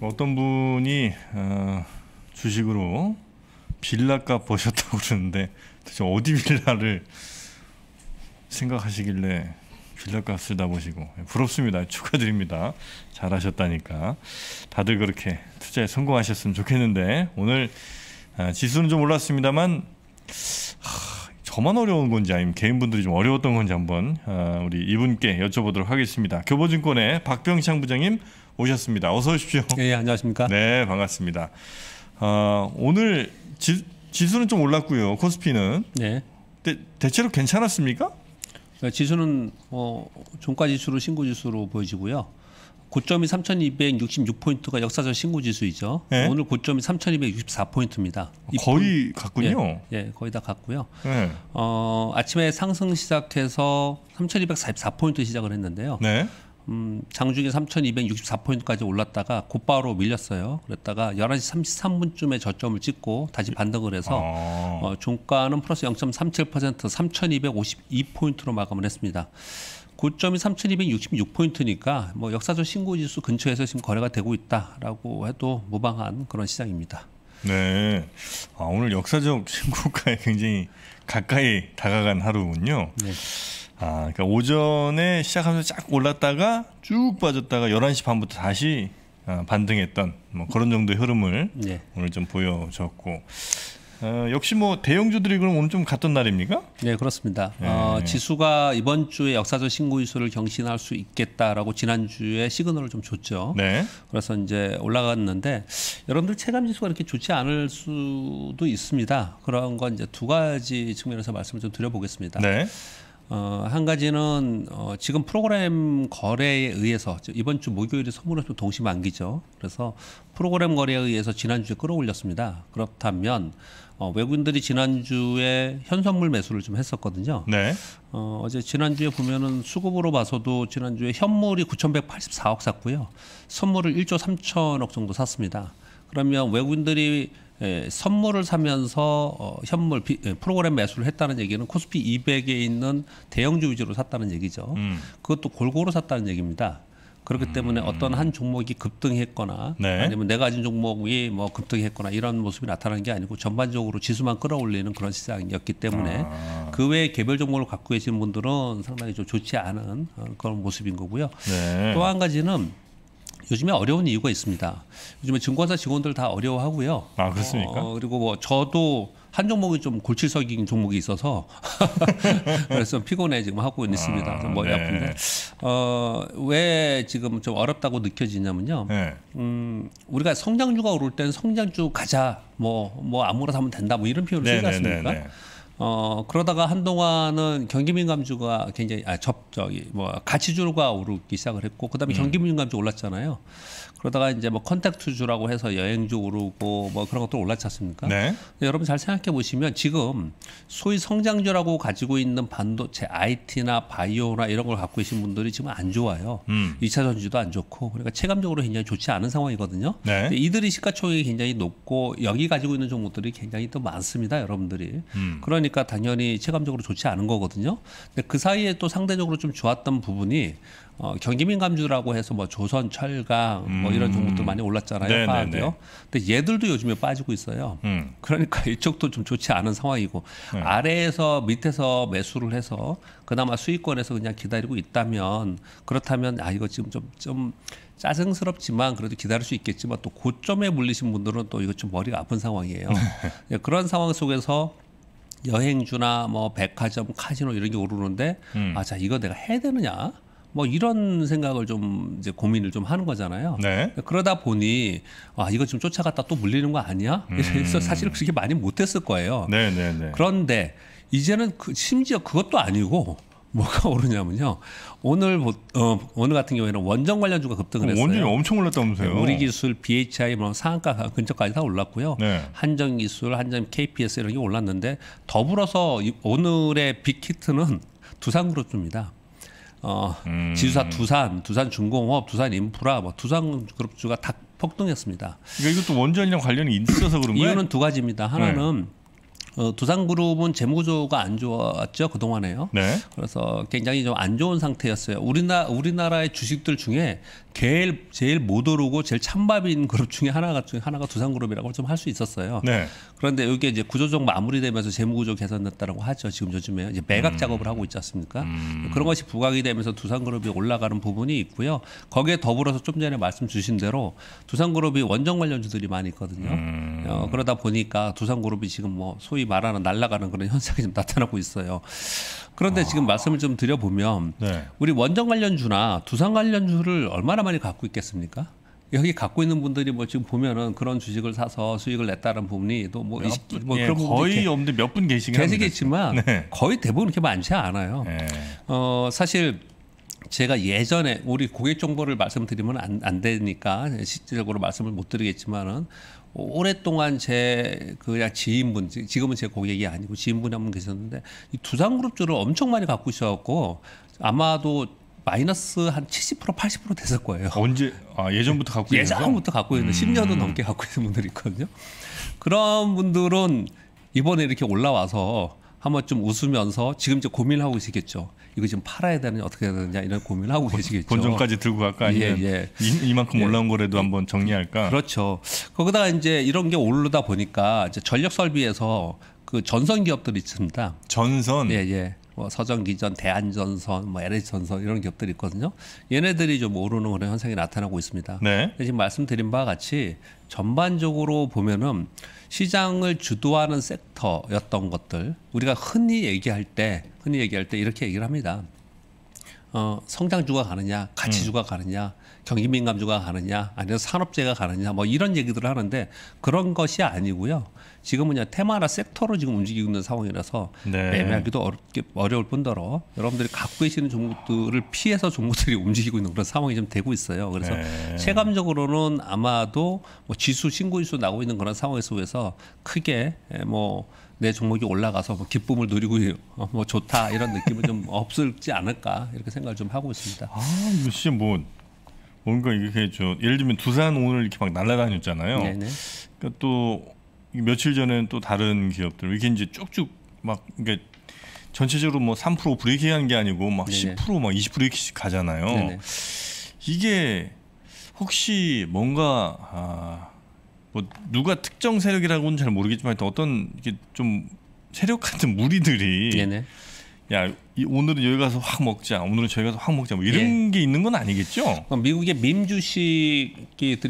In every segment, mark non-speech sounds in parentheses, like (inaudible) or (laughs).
어떤 분이 어, 주식으로 빌라값 보셨다고 그러는데 도대체 어디 빌라를 생각하시길래 빌라값 쓰다 보시고 예, 부럽습니다. 축하드립니다. 잘하셨다니까 다들 그렇게 투자에 성공하셨으면 좋겠는데 오늘 아, 지수는 좀 올랐습니다만 하, 저만 어려운 건지 아니면 개인분들이 좀 어려웠던 건지 한번 아, 우리 이분께 여쭤보도록 하겠습니다. 교보증권의 박병창 부장님 오셨습니다. 어서 오십시오. 예, 예, 안녕하십니까? 네, 반갑습니다. 어, 오늘 지, 지수는 좀 올랐고요. 코스피는 네. 대, 대체로 괜찮았습니까? 네, 지수는 어, 종가 지수로 신고 지수로 보여지고요. 고점이 3,266포인트가 역사적 신고 지수이죠. 네? 오늘 고점이 3,264포인트입니다. 어, 거의 같군요. 예, 예, 거의 다 같고요. 네. 어, 아침에 상승 시작해서 3,244포인트 시작을 했는데요. 네. 음, 장중에 3,264포인트까지 올랐다가 곧바로 밀렸어요. 그랬다가 11시 33분쯤에 저점을 찍고 다시 반등을 해서 아. 어, 종가는 플러스 0.37% 3,252포인트로 마감을 했습니다. 고점이 3,266포인트니까 뭐 역사적 신고지수 근처에서 지금 거래가 되고 있다라고 해도 무방한 그런 시장입니다. 네. 아, 오늘 역사적 (laughs) 신고가에 굉장히 가까이 다가간 하루군요. 네. 아, 그러니까 오전에 시작하면서 쫙 올랐다가 쭉 빠졌다가 11시 반부터 다시 어, 반등했던 뭐 그런 정도의 흐름을 네. 오늘 좀 보여줬고 어, 역시 뭐 대형주들이 그럼 오늘 좀 갔던 날입니까? 네 그렇습니다. 예. 어, 지수가 이번 주에 역사적 신고지수를 경신할 수 있겠다라고 지난 주에 시그널을 좀 줬죠. 네. 그래서 이제 올라갔는데 여러분들 체감 지수가 이렇게 좋지 않을 수도 있습니다. 그런 건 이제 두 가지 측면에서 말씀을 좀 드려보겠습니다. 네. 어, 한 가지는 어, 지금 프로그램 거래에 의해서 이번 주목요일에 선물협회 동시 만기죠. 그래서 프로그램 거래에 의해서 지난주에 끌어올렸습니다. 그렇다면 어, 외국인들이 지난주에 현선물 매수를 좀 했었거든요. 네. 어, 어제 지난주에 보면은 수급으로 봐서도 지난주에 현물이 9,184억 샀고요. 선물을 1조 3천억 정도 샀습니다. 그러면 외국인들이 예, 선물을 사면서 어, 현물 비, 예, 프로그램 매수를 했다는 얘기는 코스피 200에 있는 대형주 위주로 샀다는 얘기죠. 음. 그것도 골고루 샀다는 얘기입니다. 그렇기 음. 때문에 어떤 한 종목이 급등했거나 네. 아니면 내가 가진 종목이 뭐 급등했거나 이런 모습이 나타나는 게 아니고 전반적으로 지수만 끌어올리는 그런 시장이었기 때문에 아. 그 외에 개별 종목을 갖고 계신 분들은 상당히 좀 좋지 않은 어, 그런 모습인 거고요. 네. 또 한 가지는 요즘에 어려운 이유가 있습니다. 요즘에 증권사 직원들 다 어려워하고요. 아 그렇습니까? 어, 그리고 뭐 저도 한 종목이 좀골칠석인 종목이 있어서 (laughs) 그래서 피곤해 지금 하고 있습니다. 아, 머리 네. 아픈데 어왜 지금 좀 어렵다고 느껴지냐면요. 네. 음 우리가 성장주가 오를 때는 성장주 가자 뭐뭐 뭐, 뭐 아무나 거 사면 된다 뭐 이런 표현을 쓰지 네, 네, 네, 않습니까? 네, 어 그러다가 한동안은 경기민감주가 굉장히 아 접적이 뭐 가치주가 오르기 시작을 했고 그다음에 음. 경기민감주 올랐잖아요. 그러다가 이제 뭐 컨택트주라고 해서 여행주 오르고 뭐 그런 것들 올랐지 않습니까? 네. 여러분 잘 생각해 보시면 지금 소위 성장주라고 가지고 있는 반도체 IT나 바이오나 이런 걸 갖고 계신 분들이 지금 안 좋아요. 음. 이차 전지도 안 좋고 그러니까 체감적으로 굉장히 좋지 않은 상황이거든요. 네. 이들이 시가총액이 굉장히 높고 여기 가지고 있는 종목들이 굉장히 또 많습니다, 여러분들이. 음. 그러니 보니까 그러니까 당연히 체감적으로 좋지 않은 거거든요. 근데 그 사이에 또 상대적으로 좀 좋았던 부분이 어, 경기민 감주라고 해서 뭐 조선 철강 음. 뭐 이런 음. 종목들 많이 올랐잖아요. 빠지요. 근데 얘들도 요즘에 빠지고 있어요. 음. 그러니까 (laughs) 이쪽도 좀 좋지 않은 상황이고 음. 아래에서 밑에서 매수를 해서 그나마 수익권에서 그냥 기다리고 있다면 그렇다면 아 이거 지금 좀좀 좀 짜증스럽지만 그래도 기다릴 수 있겠지만 또 고점에 물리신 분들은 또 이거 좀 머리가 아픈 상황이에요. (laughs) 예, 그런 상황 속에서 여행주나 뭐 백화점, 카지노 이런 게 오르는데 음. 아자 이거 내가 해야 되느냐? 뭐 이런 생각을 좀 이제 고민을 좀 하는 거잖아요. 네. 그러다 보니 아 이거 좀 쫓아갔다 또 물리는 거 아니야? 그래서 음. 사실 그렇게 많이 못했을 거예요. 네, 네, 네, 그런데 이제는 그 심지어 그것도 아니고 뭐가 (laughs) 오르냐면요. 오늘 뭐, 어, 오늘 같은 경우에는 원전 관련주가 급등을 어, 했어요. 원전이 엄청 올랐다면서요. 네, 우리기술, BHI, 뭐 상한가 근처까지 다 올랐고요. 네. 한정기술, 한정 KPS 이런 게 올랐는데 더불어서 이, 오늘의 빅히트는 두산그룹주입니다. 어, 음. 지주사 두산, 두산중공업, 두산인프라, 뭐 두산그룹주가 다 폭등했습니다. 그러니까 이것도 원전이랑 관련이 있어서 그런 거예요? 이유는 두 가지입니다. 하나는 네. 어, 두산그룹은 재무조가안 좋았죠 그 동안에요. 네. 그래서 굉장히 좀 안 좋은 상태였어요. 우리나 우리나라의 주식들 중에 제일 제일 못 오르고 제일 찬밥인 그룹 중에 하나가 중에 하나가 두산그룹이라고 좀 할 수 있었어요. 네. 그런데 이게 이제 구조적 마무리되면서 재무구조 개선됐다라고 하죠. 지금 요즘에 이제 매각 음. 작업을 하고 있지 않습니까? 음. 그런 것이 부각이 되면서 두산그룹이 올라가는 부분이 있고요. 거기에 더불어서 좀 전에 말씀 주신 대로 두산그룹이 원정 관련주들이 많이 있거든요. 음. 어, 음. 어, 그러다 보니까 두산그룹이 지금 뭐 소위 말하는 날라가는 그런 (laughs) 현상이 좀 나타나고 있어요. 그런데 아. 지금 말씀을 좀 드려보면 네. 우리 원정 관련주나 두산 관련주를 얼마나 많이 갖고 있겠습니까? 여기 갖고 있는 분들이 뭐 지금 보면은 그런 주식을 사서 수익을 냈다는 분이 또뭐 뭐, 뭐 예, 그런 거의 없는데 몇 분 계시긴 계시겠지만 네. 거의 대부분 이렇게 많지 않아요. 네. 어 사실 제가 예전에 우리 고객 정보를 말씀드리면 안, 안 되니까 실질적으로 말씀을 못 드리겠지만은 오랫동안 제 그 그냥 지인분 지금은 제 고객이 아니고 지인분이 한 분 계셨는데 이 두산그룹주를 엄청 많이 갖고 있어갖고 아마도 마이너스 한 70% 80% 됐을 거예요. 언제 아, 예전부터 갖고 있는 예전부터 갖고 있는 음. 1 0년도 넘게 갖고 있는 분들이 있거든요. 그런 분들은 이번에 이렇게 올라와서 한번 좀 웃으면서 지금 이제 고민을 하고 계시겠죠. 이거 지금 팔아야 되느냐 어떻게 해야 되느냐 이런 고민을 하고 계시겠죠. 본전까지 들고 갈까 예, 아니면 예, 예. 이, 만큼 올라온 거라도 한번 정리할까. 그렇죠. 거기다가 이제 이런 게 오르다 보니까 이제 전력 설비에서 그 전선 기업들이 있습니다. 전선. 예, 예. 뭐서정기전 대한전선, 뭐 LH전선 이런 기업들이 있거든요. 얘네들이 좀 오르는 그런 현상이 나타나고 있습니다. 네. 지금 말씀드린 바와 같이 전반적으로 보면은 시장을 주도하는 섹터였던 것들 우리가 흔히 얘기할 때 흔히 얘기할 때 이렇게 얘기를 합니다. 어, 성장주가 가느냐, 가치주가 음. 가느냐, 경기 민감주가 가느냐, 아니면 산업재가 가느냐, 뭐 이런 얘기들을 하는데 그런 것이 아니고요. 지금은 그냥 테마나 섹터로 지금 움직이고 있는 상황이라서 네. 매매하기도 어렵게 어려울 뿐더러 여러분들이 갖고 계시는 종목들을 피해서 종목들이 (laughs) 움직이고 있는 그런 상황이 좀 되고 있어요. 그래서 네. 체감적으로는 아마도 뭐 지수 신고 지수 나오고 있는 그런 상황 에서 크게 예, 뭐내 종목이 올라가서 뭐 기쁨을 누리고 어, 뭐 좋다 이런 느낌은 좀 (laughs) 없을지 않을까 이렇게 생각을 좀 하고 있습니다. 아 이거 뭐 뭔가 이렇게 저 예를 들면 두산 오늘 이렇게 막 날아다녔잖아요. 네네. 그러니까 또 며칠 전에는 또 다른 기업들 이게 이제 쭉쭉 막 이게 전체적으로 뭐3% 브레이킹한 게 아니고 막 10%막 20% 이렇게씩 가잖아요. 네네. 이게 혹시 뭔가 아, 뭐 누가 특정 세력이라고는 잘 모르겠지만 어떤 이게 좀 세력 같은 무리들이 네네. 야이 오늘은 여기 가서 확 먹자 오늘은 저기 가서 확 먹자 뭐 이런 예. 게 있는 건 아니겠죠 어, 미국의 민 주식들이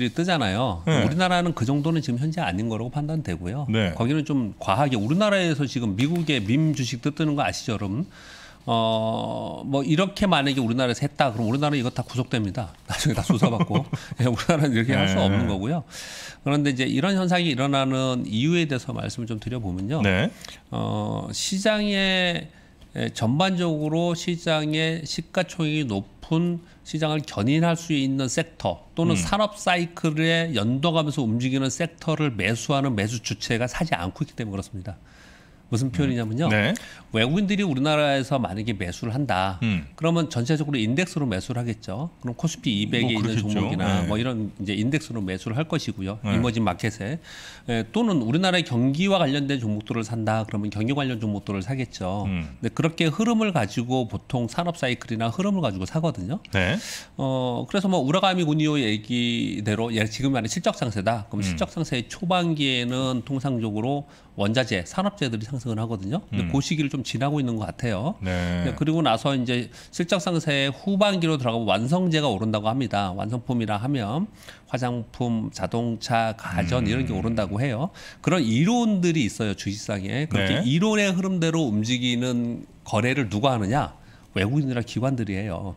이 뜨잖아요 네. 우리나라는 그 정도는 지금 현재 아닌 거라고 판단되고요 네. 거기는 좀 과하게 우리나라에서 지금 미국의 민 주식도 뜨는 거 아시죠 여러분 어, 뭐, 이렇게 만약에 우리나라에서 했다. 그럼 우리나라는 이거 다 구속됩니다. (laughs) 나중에 다수사받고 예, 우리나라는 이렇게 할수 네. 없는 거고요. 그런데 이제 이런 현상이 일어나는 이유에 대해서 말씀을 좀 드려보면요. 네. 어, 시장에 예, 전반적으로 시장의 시가총액이 높은 시장을 견인할 수 있는 섹터 또는 음. 산업 사이클에 연동하면서 움직이는 섹터를 매수하는 매수 주체가 사지 않고 있기 때문에 그렇습니다. 무슨 표현이냐면요. 음. 네. 외국인들이 우리나라에서 만약에 매수를 한다. 음. 그러면 전체적으로 인덱스로 매수를 하겠죠. 그럼 코스피 200에 뭐 있는 종목이나 네. 뭐 이런 이제 인덱스로 매수를 할 것이고요. 네. 이머징 마켓에 에, 예, 또는 우리나라의 경기와 관련된 종목들을 산다. 그러면 경기 관련 종목들을 사겠죠. 음. 근데 그렇게 흐름을 가지고 보통 산업 사이클이나 흐름을 가지고 사거든요. 네. 어 그래서 뭐 우라가미 군이오 얘기대로 예, 지금 말해 실적 상세다. 그럼 음. 실적 상세의 초반기에는 통상적으로 원자재, 산업재들이 상승을 하거든요. 근데 음. 그 시기를 좀 지나고 있는 것 같아요. 네. 네 그리고 나서 이제 실적 상세 후반기로 들어가면 완성재가 오른다고 합니다. 완성품이라 하면 화장품, 자동차, 가전 음. 이런 게 음. 오른다고 해요. 그런 이론들이 있어요 주식상에. 그렇게 네. 이론의 흐름대로 움직이는 거래를 누가 하느냐? 외국인이나 기관들이에요.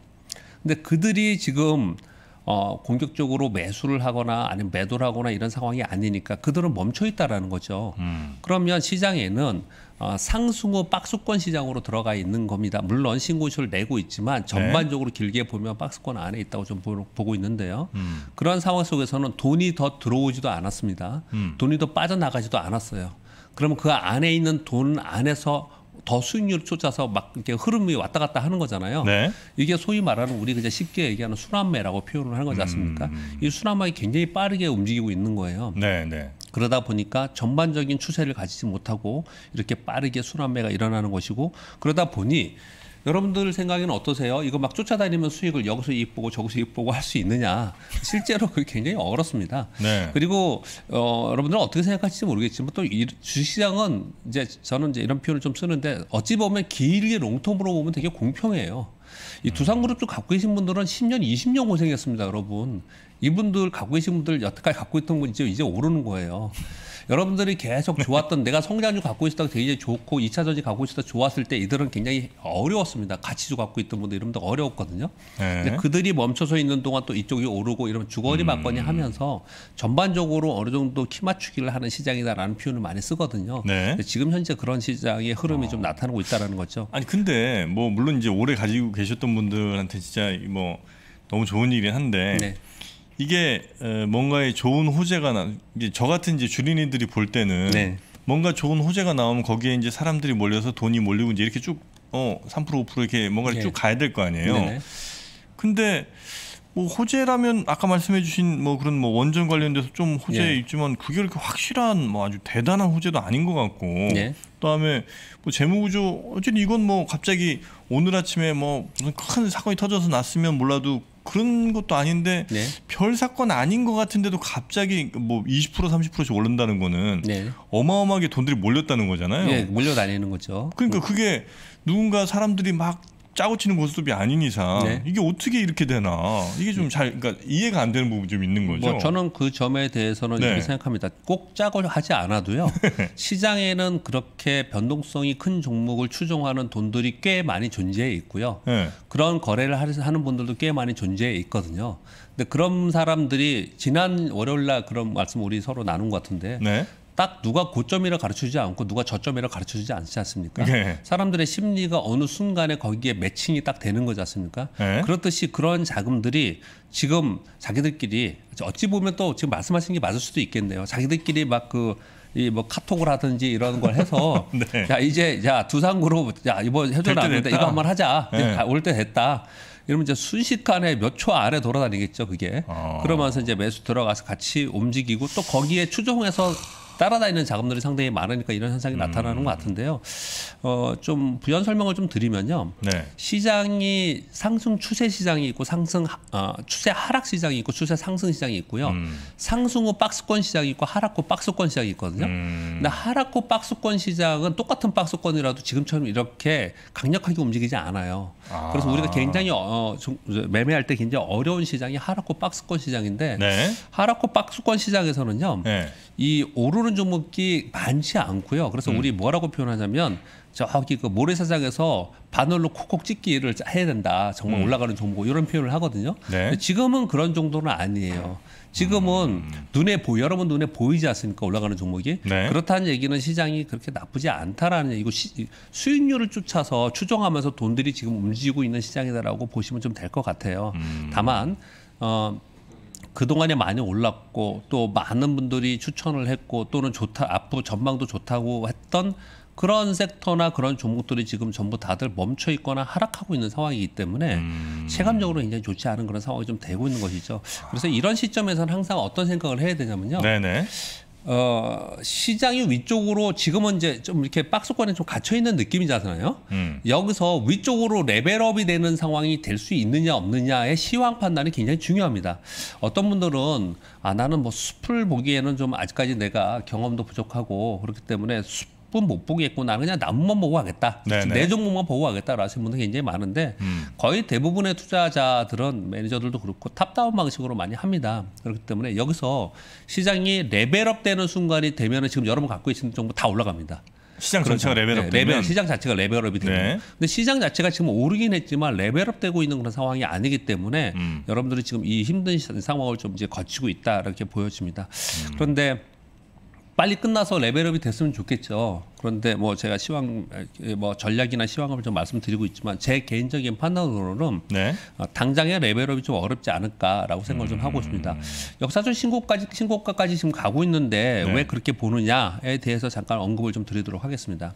근데 그들이 지금 어, 공격적으로 매수를 하거나 아니면 매도를 하거나 이런 상황이 아니니까 그들은 멈춰 있다라는 거죠. 음. 그러면 시장에는 어, 상승후 박스권 시장으로 들어가 있는 겁니다. 물론 신고시를 내고 있지만 전반적으로 네. 길게 보면 박스권 안에 있다고 좀 보고 있는데요. 음. 그런 상황 속에서는 돈이 더 들어오지도 않았습니다. 음. 돈이 더 빠져나가지도 않았어요. 그러면 그 안에 있는 돈 안에서 더 수익률을 쫓아서 막 이렇게 흐름이 왔다 갔다 하는 거잖아요. 네. 이게 소위 말하는 우리 그냥 쉽게 얘기하는 순환매라고 표현을 하는 거지 않습니까? 음. 음, 음. 이 순환매가 굉장히 빠르게 움직이고 있는 거예요. 네, 네. 그러다 보니까 전반적인 추세를 가지지 못하고 이렇게 빠르게 순환매가 일어나는 것이고 그러다 보니 여러분들 생각에는 어떠세요? 이거 막 쫓아다니면 수익을 여기서 이익 보고 저기서 이익 보고 할 수 있느냐? 실제로 그게 굉장히 어렵습니다. 네. 그리고 어, 여러분들은 어떻게 생각하실지 모르겠지만 또이 주시장은 이제 저는 이제 이런 표현을 좀 쓰는데 어찌 보면 길게 롱텀으로 보면 되게 공평해요. 이 음. 두산그룹 도 갖고 계신 분들은 10년, 20년 고생했습니다, 여러분. 이분들 갖고 계신 분들 여태까지 갖고 있던 건 이제 이제 오르는 거예요. 여러분들이 계속 좋았던 내가 성장주 갖고 있었다가 되게 좋고 2차 전지 갖고 있었다 좋았을 때 이들은 굉장히 어려웠습니다. 가치주 갖고 있던 분들 이름도 어려웠거든요. 네. 근데 그들이 멈춰서 있는 동안 또 이쪽이 오르고 이런 주거니 맞거니 음. 하면서 전반적으로 어느 정도 키 맞추기를 하는 시장이다라는 표현을 많이 쓰거든요. 네. 지금 현재 그런 시장의 흐름이 어. 좀 나타나고 있다라는 거죠. 아니 근데 뭐 물론 이제 오래 가지고 계셨던 분들한테 진짜 뭐 너무 좋은 일이긴 한데 네. 이게 뭔가의 좋은 호재가 나, 이제 저 같은 이제 주린이들이 볼 때는 네. 뭔가 좋은 호재가 나오면 거기에 이제 사람들이 몰려서 돈이 몰리고 이제 이렇게 쭉 어, 3% 5% 이렇게 뭔가를 네. 쭉 가야 될 거 아니에요. 네네. 근데 뭐 호재라면 아까 말씀해주신 뭐 그런 뭐 원전 관련돼서 좀 호재 예. 있지만 그게 그렇게 확실한 뭐 아주 대단한 호재도 아닌 것 같고 예. 그다음에 뭐 재무구조 어쨌든 이건 뭐 갑자기 오늘 아침에 뭐 무슨 큰 사건이 터져서 났으면 몰라도 그런 것도 아닌데 네. 별 사건 아닌 것 같은데도 갑자기 뭐 20% 30%씩 오른다는 거는 네. 어마어마하게 돈들이 몰렸다는 거잖아요. 네, 몰려다니는 거죠. 그러니까 그게 누군가 사람들이 막 짜고 치는 모습이 아닌 이상 네. 이게 어떻게 이렇게 되나 이게 좀잘 네. 그러니까 이해가 안 되는 부분이 좀 있는 거죠. 뭐 저는 그 점에 대해서는 네. 이렇게 생각합니다. 꼭 짜고 하지 않아도요. (laughs) 네. 시장에는 그렇게 변동성이 큰 종목을 추종하는 돈들이 꽤 많이 존재해 있고요. 네. 그런 거래를 하는 분들도 꽤 많이 존재해 있거든요. 근데 그런 사람들이 지난 월요일 날 그런 말씀 우리 서로 나눈 것 같은데 네. 딱 누가 고점이라 가르쳐주지 않고 누가 저점이라 가르쳐주지 않지 않습니까? 네. 사람들의 심리가 어느 순간에 거기에 매칭이 딱 되는 거지 않습니까? 네. 그렇듯이 그런 자금들이 지금 자기들끼리 어찌 보면 또 지금 말씀하신 게 맞을 수도 있겠네요. 자기들끼리 막 그 이 뭐 카톡을 하든지 이런 걸 해서 (laughs) 네. 야 이제 야 두산그룹 야 이번 뭐 해줘라 안 된다 이거 한번 하자 네. 올때 됐다 이러면 이제 순식간에 몇 초 안에 돌아다니겠죠 그게 어. 그러면서 이제 매수 들어가서 같이 움직이고 또 거기에 추종해서 따라다니는 자금들이 상당히 많으니까 이런 현상이 음. 나타나는 것 같은데요. 어, 좀 부연 설명을 좀 드리면요. 네. 시장이 상승 추세 시장이 있고 상승 어, 추세 하락 시장이 있고 추세 상승 시장이 있고요. 음. 상승 후 박스권 시장이 있고 하락 후 박스권 시장이 있거든요. 음. 근데 하락 후 박스권 시장은 똑같은 박스권이라도 지금처럼 이렇게 강력하게 움직이지 않아요. 아. 그래서 우리가 굉장히 어, 좀 매매할 때 굉장히 어려운 시장이 하락 후 박스권 시장인데 네. 하락 후 박스권 시장에서는요. 네. 이 오르는 종목이 많지 않고요. 그래서 음. 우리 뭐라고 표현하냐면 저기 그 모래사장에서 바늘로 콕콕 찍기를 해야 된다. 정말 음. 올라가는 종목 이런 표현을 하거든요. 네. 지금은 그런 정도는 아니에요. 지금은 음. 눈에 보 여러분 눈에 보이지 않습니까 올라가는 종목이 네. 그렇다는 얘기는 시장이 그렇게 나쁘지 않다라는 이거 수익률을 쫓아서 추정하면서 돈들이 지금 움직이고 있는 시장이다라고 보시면 좀 될 것 같아요. 음. 다만 어. 그동안에 많이 올랐고 또 많은 분들이 추천을 했고 또는 좋다 앞으로 전망도 좋다고 했던 그런 섹터나 그런 종목들이 지금 전부 다들 멈춰 있거나 하락하고 있는 상황이기 때문에 음. 체감적으로 굉장히 좋지 않은 그런 상황이 좀 되고 있는 것이죠. 그래서 아. 이런 시점에서는 항상 어떤 생각을 해야 되냐면요. 네네. 어, 시장이 위쪽으로 지금은 이제 좀 이렇게 박스권에 좀 갇혀 있는 느낌이잖아요. 음. 여기서 위쪽으로 레벨업이 되는 상황이 될 수 있느냐 없느냐의 시황 판단이 굉장히 중요합니다. 어떤 분들은 아 나는 뭐 숲을 보기에는 좀 아직까지 내가 경험도 부족하고 그렇기 때문에 숲 분못 보겠구나. 그냥 남은만 보고 가겠다. 네, 네. 내 종목만 보고 가겠다라고 하시는 분들 굉장히 많은데 음. 거의 대부분의 투자자들은 매니저들도 그렇고 탑다운 방식으로 많이 합니다. 그렇기 때문에 여기서 시장이 레벨업 되는 순간이 되면 은 지금 여러분 갖고 계시는 종목 다 올라갑니다. 시장 전체가 그렇죠. 레벨업 네, 레벨, 시장 자체가 레벨업이 되고 네. 근데 시장 자체가 지금 오르긴 했지만 레벨업 되고 있는 그런 상황이 아니기 때문에 음. 여러분들이 지금 이 힘든 상황을 좀 이제 거치고 있다 이렇게 보여집니다. 음. 그런데 빨리 끝나서 레벨업이 됐으면 좋겠죠. 그런데 뭐 제가 시황 뭐 전략이나 시황을 좀 말씀드리고 있지만 제 개인적인 판단으로는 네. 어, 당장의 레벨업이 좀 어렵지 않을까라고 생각을 음. 좀 하고 있습니다. 역사적 신고까지 신고가까지 지금 가고 있는데 네. 왜 그렇게 보느냐에 대해서 잠깐 언급을 좀 드리도록 하겠습니다.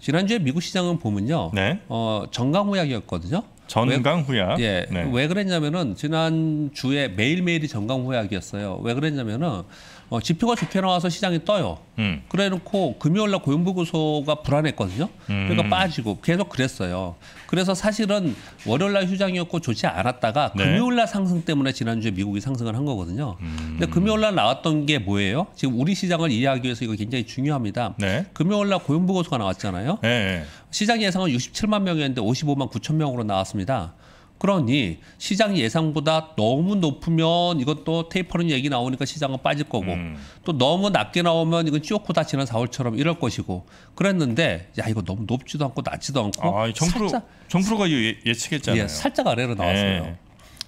지난주에 미국 시장은 보면요, 네. 어, 정강후약이었거든요. 전강후약. 예. 네. 왜 그랬냐면은 지난 주에 매일매일이 전강후약이었어요. 왜 그랬냐면은 어, 지표가 좋게 나와서 시장이 떠요. 음. 그래 놓고 금요일 날 고용보고서가 불안했거든요. 그러니까 음. 빠지고 계속 그랬어요. 그래서 사실은 월요일 날 휴장이었고 좋지 않았다가 네. 금요일 날 상승 때문에 지난주에 미국이 상승을 한 거거든요. 음. 근데 금요일 날 나왔던 게 뭐예요? 지금 우리 시장을 이해하기 위해서 이거 굉장히 중요합니다. 네. 금요일 날 고용보고서가 나왔잖아요. 네, 네. 시장 예상은 67만 명이었는데 55만 9천 명으로 나왔습니다. 그러니 시장 예상보다 너무 높으면 이것도 테이퍼링 얘기 나오니까 시장은 빠질 거고 음. 또 너무 낮게 나오면 이건 쇼코다 지난 4월처럼 이럴 것이고 그랬는데 야 이거 너무 높지도 않고 낮지도 않고 아, 정프로, 살짝, 정프로가 예, 예측했잖아요. 예, 살짝 아래로 나왔어요. 네.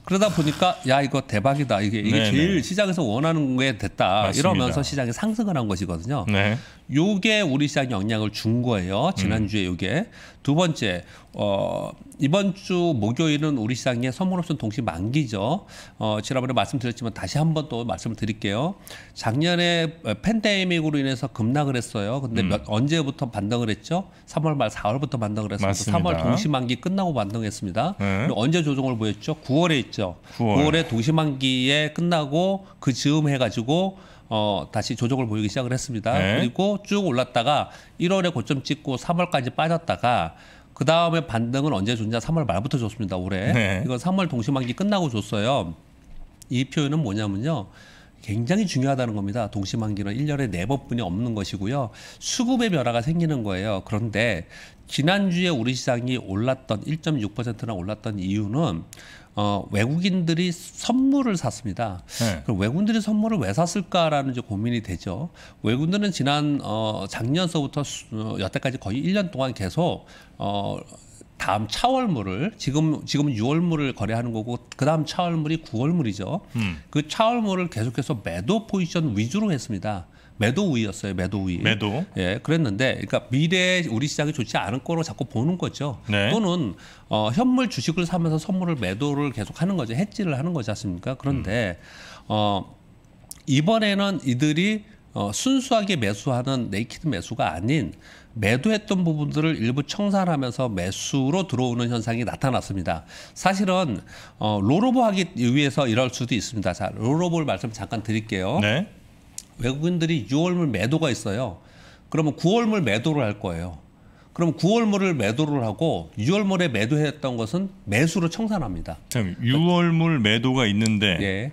그러다 보니까 야 이거 대박이다 이게 이게 네네. 제일 네. 시장에서 원하는 게 됐다 맞습니다. 이러면서 시장이 상승을 한 것이거든요. 네. 요게 우리 시장에 영향을 준 거예요. 지난주에 음. 요게. 두 번째, 어, 이번 주 목요일은 우리 시장의 선물옵션 동시 만기죠. 어, 지난번에 말씀드렸지만 다시 한 번 또 말씀을 드릴게요. 작년에 팬데믹으로 인해서 급락을 했어요. 근데 음. 몇, 언제부터 반등을 했죠? 3월 말 4월부터 반등을 했어서 3월 동시 만기 끝나고 반등했습니다. 네. 언제 조정을 보였죠? 9월에 있죠. 9월. 9월에 동시 만기에 끝나고 그 즈음 해가지고 어, 다시 조정을 보이기 시작을 했습니다. 네. 그리고 쭉 올랐다가 1월에 고점 찍고 3월까지 빠졌다가 그 다음에 반등은 언제 줬냐? 3월 말부터 줬습니다. 올해 네. 이건 3월 동시만기 끝나고 줬어요. 이 표현은 뭐냐면요. 굉장히 중요하다는 겁니다. 동시만기는 1년에 네 번뿐이 없는 것이고요. 수급의 변화가 생기는 거예요. 그런데 지난주에 우리 시장이 올랐던 1.6%나 올랐던 이유는 어, 외국인들이 선물을 샀습니다. 네. 그럼 외국인들이 선물을 왜 샀을까라는 이제 고민이 되죠. 외국인들은 지난 어, 작년서부터 수, 어, 여태까지 거의 1년 동안 계속 어, 다음 차월물을 지금 지금 6월물을 거래하는 거고 그다음 차월물이 9월물이죠. 음. 그 차월물을 계속해서 매도 포지션 위주로 했습니다. 매도 우위였어요. 매도 우위. 매도. 예, 그랬는데 그러니까 미래 우리 시장이 좋지 않은 거로 자꾸 보는 거죠. 네. 또는 어, 현물 주식을 사면서 선물을 매도를 계속 하는 거죠. 해지를 하는 거지 않습니까? 그런데 음. 어, 이번에는 이들이 어, 순수하게 매수하는 네이키드 매수가 아닌 매도했던 부분들을 일부 청산하면서 매수로 들어오는 현상이 나타났습니다. 사실은 어, 롤오버 하기 위해서 이럴 수도 있습니다. 자, 롤오버 말씀 잠깐 드릴게요. 네. 외국인들이 6월물 매도가 있어요. 그러면 9월물 매도를 할 거예요. 그럼 9월물을 매도를 하고 6월물에 매도했던 것은 매수로 청산합니다. 참 6월물 매도가 있는데 예.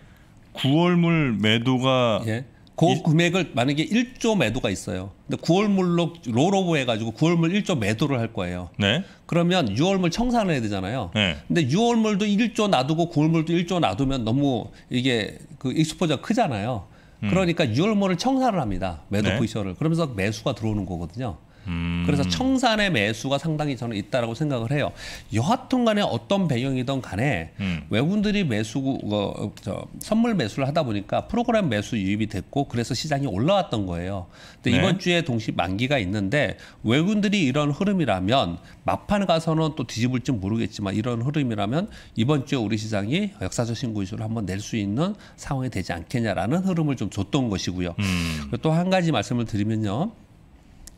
9월물 매도가 예. 그 이... 금액을 만약에 1조 매도가 있어요. 근데 9월물로 롤오버 해가지고 9월물 1조 매도를 할 거예요. 네. 그러면 6월물 청산해야 을 되잖아요. 네. 근데 6월물도 1조 놔두고 9월물도 1조 놔두면 너무 이게 그 익스포저가 크잖아요. 음. 그러니까 6월 모를 청산을 합니다. 매도 네. 포지션을. 그러면서 매수가 들어오는 거거든요. 음. 그래서 청산의 매수가 상당히 저는 있다라고 생각을 해요. 여하튼 간에 어떤 배경이든 간에 음. 외국인들이 매수 어, 저, 선물 매수를 하다 보니까 프로그램 매수 유입이 됐고 그래서 시장이 올라왔던 거예요. 근데 네. 이번 주에 동시 만기가 있는데 외국인들이 이런 흐름이라면 막판 가서는 또 뒤집을지 모르겠지만 이런 흐름이라면 이번 주에 우리 시장이 역사적 신고 이슈를 한번 낼 수 있는 상황이 되지 않겠냐라는 흐름을 좀 줬던 것이고요. 음. 또한 가지 말씀을 드리면요.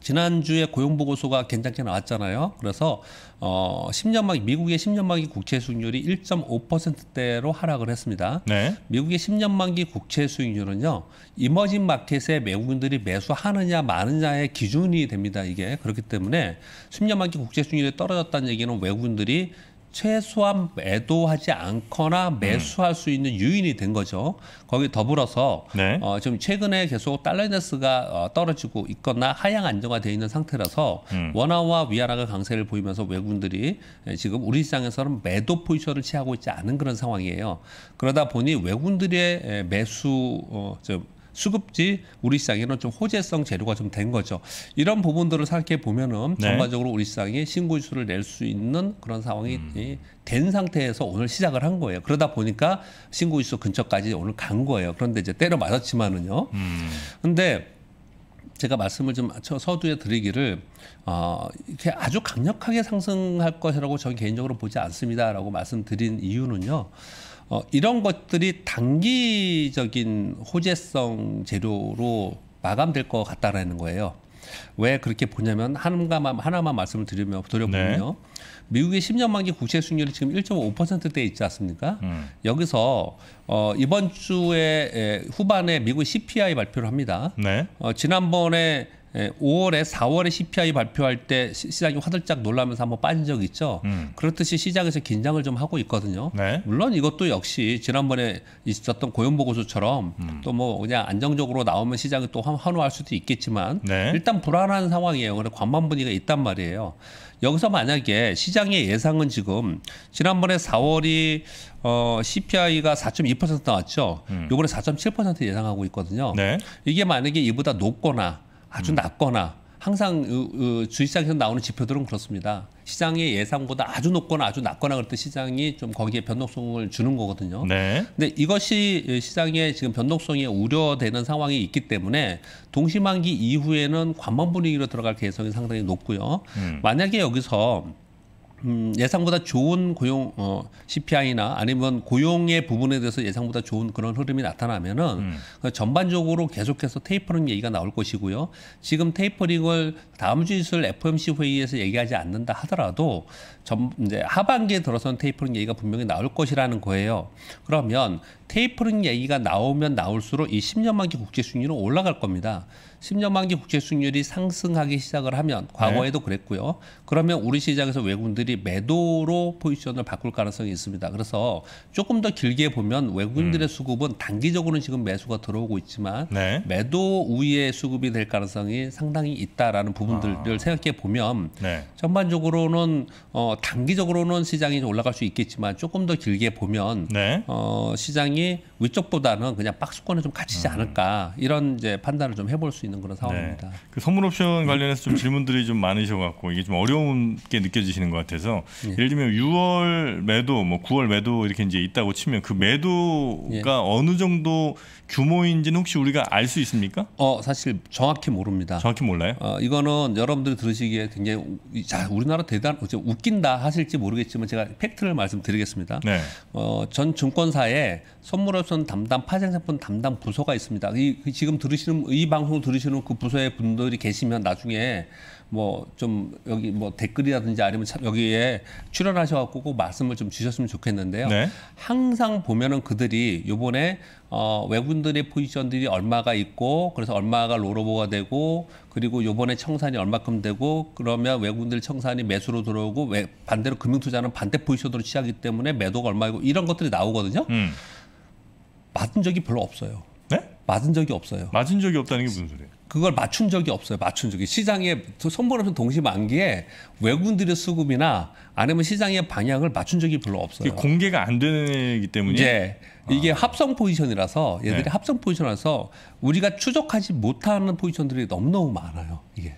지난주에 고용보고서가 괜찮게 나왔잖아요. 그래서 어 10년만 기 미국의 10년 만기 국채 수익률이 1.5%대로 하락을 했습니다. 네. 미국의 10년 만기 국채 수익률은요. 이머징 마켓에 외국인들이 매수하느냐 마느냐의 기준이 됩니다. 이게 그렇기 때문에 10년 만기 국채 수익률이 떨어졌다는 얘기는 외국인들이 최소한 매도하지 않거나 음. 매수할 음. 수 있는 유인이 된 거죠. 거기 더불어서 네. 어, 지금 최근에 계속 달러 인덱스가 어, 떨어지고 있거나 하향 안정화되어 있는 상태라서 음. 원화와 위안화가 강세를 보이면서 외국인들이 예, 지금 우리 시장에서는 매도 포지션을 취하고 있지 않은 그런 상황이에요. 그러다 보니 외국인들의 예, 매수 어, 좀 수급지 우리 시장에는 좀 호재성 재료가 좀 된 거죠. 이런 부분들을 생각해 보면은 네. 전반적으로 우리 시장이 신고지수를 낼 수 있는 그런 상황이 음. 된 상태에서 오늘 시작을 한 거예요. 그러다 보니까 신고지수 근처까지 오늘 간 거예요. 그런데 이제 때려 맞았지만은요. 음. 근데 제가 말씀을 좀 서두에 드리기를 어, 이렇게 아주 강력하게 상승할 것이라고 저는 개인적으로 보지 않습니다라고 말씀드린 이유는요. 어, 이런 것들이 단기적인 호재성 재료로 마감될 것 같다라는 거예요. 왜 그렇게 보냐면 하나만 하나만 말씀을 드리면 드려보면요. 네. 미국의 10년 만기 국채 수익률이 지금 1.5%대 있지 않습니까? 음. 여기서 어, 이번 주에 에, 후반에 미국 CPI 발표를 합니다. 네. 어, 지난번에 5월에 예, 4월에 CPI 발표할 때 시장이 화들짝 놀라면서 한번 빠진 적 있죠. 음. 그렇듯이 시장에서 긴장을 좀 하고 있거든요. 네. 물론 이것도 역시 지난번에 있었던 고용 보고서처럼 음. 또뭐 그냥 안정적으로 나오면 시장이 또 환호할 수도 있겠지만 네. 일단 불안한 상황이에요. 그래 관망 분위기가 있단 말이에요. 여기서 만약에 시장의 예상은 지금 지난번에 4월이 어, CPI가 4.2% 나왔죠. 음. 요번에 4.7% 예상하고 있거든요. 네. 이게 만약에 이보다 높거나 아주 음. 낮거나 항상 주식시장에서 나오는 지표들은 그렇습니다. 시장의 예상보다 아주 높거나 아주 낮거나 그럴 때 시장이 좀 거기에 변동성을 주는 거거든요. 네. 근데 이것이 시장의 지금 변동성이 우려되는 상황이 있기 때문에 동시만기 이후에는 관망 분위기로 들어갈 개성이 상당히 높고요. 음. 만약에 여기서 음, 예상보다 좋은 고용 어, CPI나 아니면 고용의 부분에 대해서 예상보다 좋은 그런 흐름이 나타나면은 음. 그 전반적으로 계속해서 테이퍼링 얘기가 나올 것이고요. 지금 테이퍼링을 다음 주 있을 FOMC 회의에서 얘기하지 않는다 하더라도 전, 이제 하반기에 들어선 테이퍼링 얘기가 분명히 나올 것이라는 거예요. 그러면 테이퍼링 얘기가 나오면 나올수록 이 10년 만기 국제 수익률은 올라갈 겁니다. 10년 만기 국채 수익률이 상승하기 시작을 하면 과거에도 네. 그랬고요. 그러면 우리 시장에서 외국인들이 매도로 포지션을 바꿀 가능성이 있습니다. 그래서 조금 더 길게 보면 외국인들의 음. 수급은 단기적으로는 지금 매수가 들어오고 있지만 네. 매도 우위의 수급이 될 가능성이 상당히 있다라는 부분들을 아. 생각해 보면 네. 전반적으로는 어, 단기적으로는 시장이 올라갈 수 있겠지만 조금 더 길게 보면 네. 어, 시장이 위쪽보다는 그냥 박스권에 좀 갇히지 음. 않을까 이런 이제 판단을 좀 해볼 수 있는. 있는 그런 상황입니다. 네. 그 선물옵션 관련해서 좀 질문들이 좀 많으셔갖고 이게 좀 어려운게 느껴지시는 것 같아서 예. 예를 들면 6월 매도, 뭐 9월 매도 이렇게 이제 있다고 치면 그 매도가 예. 어느 정도 규모인지는 혹시 우리가 알 수 있습니까? 어 사실 정확히 모릅니다. 정확히 몰라요? 어, 이거는 여러분들 들으시기에 굉장히 자 우리나라 대단 웃긴다 하실지 모르겠지만 제가 팩트를 말씀드리겠습니다. 네. 어전 증권사에 선물옵션 담당 파생상품 담당 부서가 있습니다. 이 지금 들으시는 이방송들으 들으시는 그 부서의 분들이 계시면 나중에 뭐 좀 여기 뭐 댓글이라든지 아니면 참 여기에 출연하셔갖고 꼭 말씀을 좀 주셨으면 좋겠는데요. 네. 항상 보면은 그들이 요번에 어, 외국인들의 포지션들이 얼마가 있고 그래서 얼마가 롤오버가 되고 그리고 요번에 청산이 얼마큼 되고 그러면 외국인들 청산이 매수로 들어오고 외, 반대로 금융투자는 반대 포지션으로 취하기 때문에 매도가 얼마이고 이런 것들이 나오거든요. 음. 맞은 적이 별로 없어요. 맞은 적이 없어요. 맞은 적이 없다는 게 무슨 소리예요? 그걸 맞춘 적이 없어요. 맞춘 적이 시장에 선보라면 동시 만기에 외국인들의 수급이나 아니면 시장의 방향을 맞춘 적이 별로 없어요. 공개가 안 되기 때문에 이제 예. 아. 이게 합성 포지션이라서 얘들이 네. 합성 포지션이라서 우리가 추적하지 못하는 포지션들이 너무너무 많아요. 이게.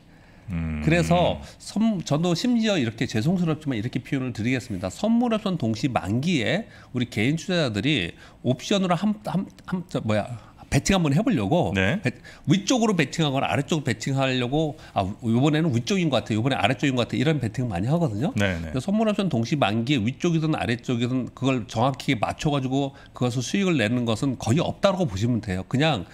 음. 그래서 선, 저도 심지어 이렇게 죄송스럽지만 이렇게 표현을 드리겠습니다. 선물옵션 동시 만기에 우리 개인 투자자들이 옵션으로 한, 한, 한, 저, 뭐야 배팅 한번 해보려고 네. 배, 위쪽으로 배팅하거나 아래쪽 배팅하려고 아 이번에는 위쪽인 것 같아 이번에 아래쪽인 것 같아 이런 배팅 많이 하거든요. 네, 네. 선물옵션 동시 만기에 위쪽이든 아래쪽이든 그걸 정확히 맞춰가지고 그것을 수익을 내는 것은 거의 없다고 보시면 돼요. 그냥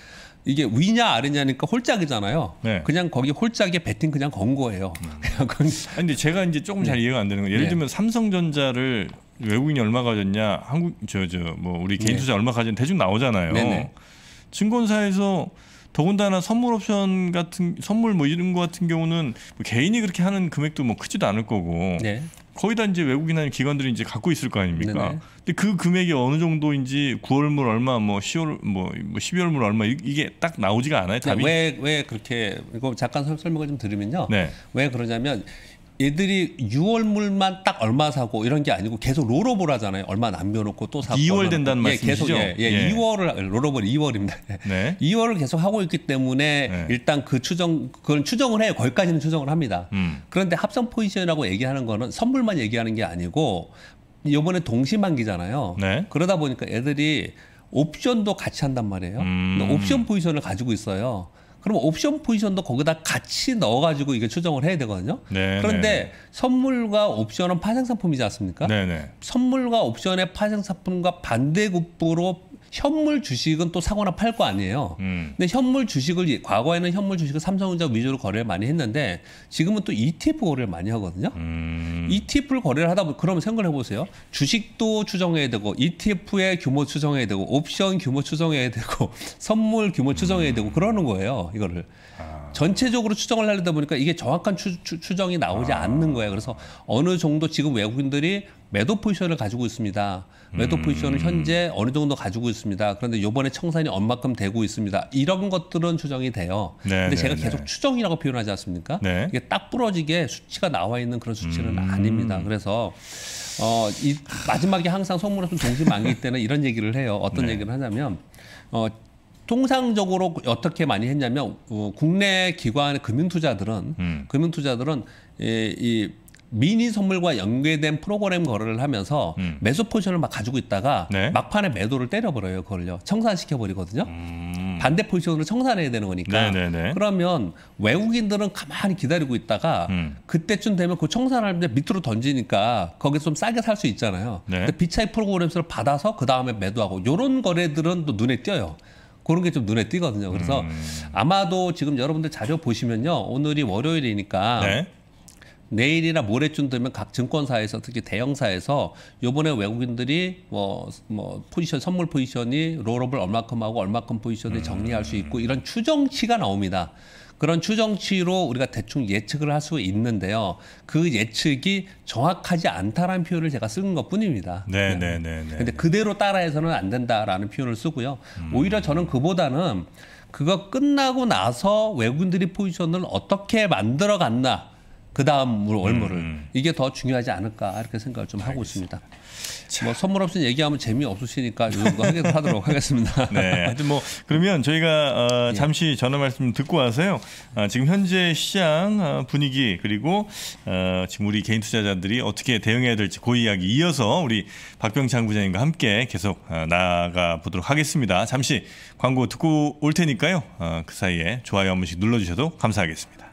이게 위냐 아래냐니까 홀짝이잖아요. 네. 그냥 거기 홀짝에 배팅 그냥 건 거예요. 음. (laughs) 근데 제가 이제 조금 잘 네. 이해가 안 되는 거 예를 네. 들면 삼성전자를 외국인이 얼마 가졌냐, 한국 저 저 뭐 우리 개인 네. 투자 얼마 가졌냐 대충 나오잖아요. 네네. 증권사에서 더군다나 선물 옵션 같은 선물 뭐 이런 거 같은 경우는 뭐 개인이 그렇게 하는 금액도 뭐 크지도 않을 거고 네. 거의 다 이제 외국이나 인 기관들이 이제 갖고 있을 거 아닙니까? 네네. 근데 그 금액이 어느 정도인지 9월물 얼마 뭐 10월 뭐 12월물 뭐 얼마 이게 딱 나오지가 않아요. 네, 답이. 왜왜 네, 그렇게 이거 잠깐 설명을 좀들으면요 네. 왜 그러냐면 얘들이 6월 물만 딱 얼마 사고 이런 게 아니고 계속 롤오버 하잖아요. 얼마 남겨놓고 또 사고. 2월 된다는 예, 말씀이죠 계속, 예, 예, 예. 2월을 롤오버 2월입니다. (laughs) 네. 2월을 계속 하고 있기 때문에 네. 일단 그 추정 그건 추정을 해요. 거기까지는 추정을 합니다. 음. 그런데 합성 포지션이라고 얘기하는 거는 선물만 얘기하는 게 아니고 요번에 동시만기잖아요. 네. 그러다 보니까 애들이 옵션도 같이 한단 말이에요. 음. 옵션 포지션을 가지고 있어요. 그럼 옵션 포지션도 거기다 같이 넣어가지고 이게 추정을 해야 되거든요. 네, 네. 그런데 네. 선물과 옵션은 파생 상품이지 않습니까? 네, 네, 선물과 옵션의 파생 상품과 반대급부로 현물 주식은 또 사거나 팔 거 아니에요. 음. 근데 현물 주식을 과거에는 현물 주식을 삼성전자 위주로 거래를 많이 했는데 지금은 또 ETF 거래를 많이 하거든요. 음. ETF를 거래를 하다 보면 그러면 생각을 해보세요. 주식도 추정해야 되고 ETF의 규모 추정해야 되고 옵션 규모 추정해야 되고 (laughs) 선물 규모 추정해야 되고 그러는 거예요. 이거를. 아. 전체적으로 추정을 하려다 보니까 이게 정확한 추, 추 정이 나오지 아. 않는 거예요. 그래서 어느 정도 지금 외국인들이 매도 포지션을 가지고 있습니다. 매도 음. 포지션은 현재 어느 정도 가지고 있습니다. 그런데 요번에 청산이 얼마큼 되고 있습니다. 이런 것들은 추정이 돼요. 네, 근데 네, 제가 네. 계속 추정이라고 표현하지 않습니까? 네. 이게 딱 부러지게 수치가 나와 있는 그런 수치는 음. 아닙니다. 그래서 어, 이 마지막에 항상 송문호선 동심 만기 때는 이런 얘기를 해요. 어떤 네. 얘기를 하냐면 어, 통상적으로 어떻게 많이 했냐면 어, 국내 기관 의 금융투자들은 음. 금융투자들은 이, 이 미니 선물과 연계된 프로그램 거래를 하면서 음. 매수 포지션을 막 가지고 있다가 네? 막판에 매도를 때려버려요 그걸요 청산시켜 버리거든요 음. 반대 포지션으로 청산해야 되는 거니까 네네네. 그러면 외국인들은 가만히 기다리고 있다가 음. 그때쯤 되면 그 청산할 때 밑으로 던지니까 거기서 좀 싸게 살 수 있잖아요 네? 근데 비차익 프로그램을 받아서 그 다음에 매도하고 요런 거래들은 또 눈에 띄어요 그런 게 좀 눈에 띄거든요. 그래서 음. 아마도 지금 여러분들 자료 보시면요. 오늘이 월요일이니까 네. 내일이나 모레쯤 되면 각 증권사에서 특히 대형사에서 요번에 외국인들이 뭐, 뭐 포지션 선물 포지션이 롤업을 얼마큼 하고 얼마큼 포지션을 정리할 수 음. 있고 이런 추정치가 나옵니다. 그런 추정치로 우리가 대충 예측을 할 수 있는데요. 그 예측이 정확하지 않다라는 표현을 제가 쓴 것뿐입니다. 네, 네, 네. 네, 네 근데 네. 그대로 따라해서는 안 된다라는 표현을 쓰고요. 음. 오히려 저는 그보다는 그거 끝나고 나서 외국인들이 포지션을 어떻게 만들어 갔나 그 다음으로 얼마을 음, 음. 이게 더 중요하지 않을까 이렇게 생각을 좀 하고 알겠습니다. 있습니다. 자. 뭐 선물 없이 얘기하면 재미 없으시니까 이정 하도록 하겠습니다. (laughs) 네, 하여튼 뭐 그러면 저희가 어, 예. 잠시 전화 말씀 듣고 와서요. 어, 지금 현재 시장 어, 분위기 그리고 어, 지금 우리 개인 투자자들이 어떻게 대응해야 될지 그 이야기 이어서 우리 박병창 부장님과 함께 계속 어, 나가 보도록 하겠습니다. 잠시 광고 듣고 올 테니까요. 어, 그 사이에 좋아요 한 번씩 눌러주셔도 감사하겠습니다.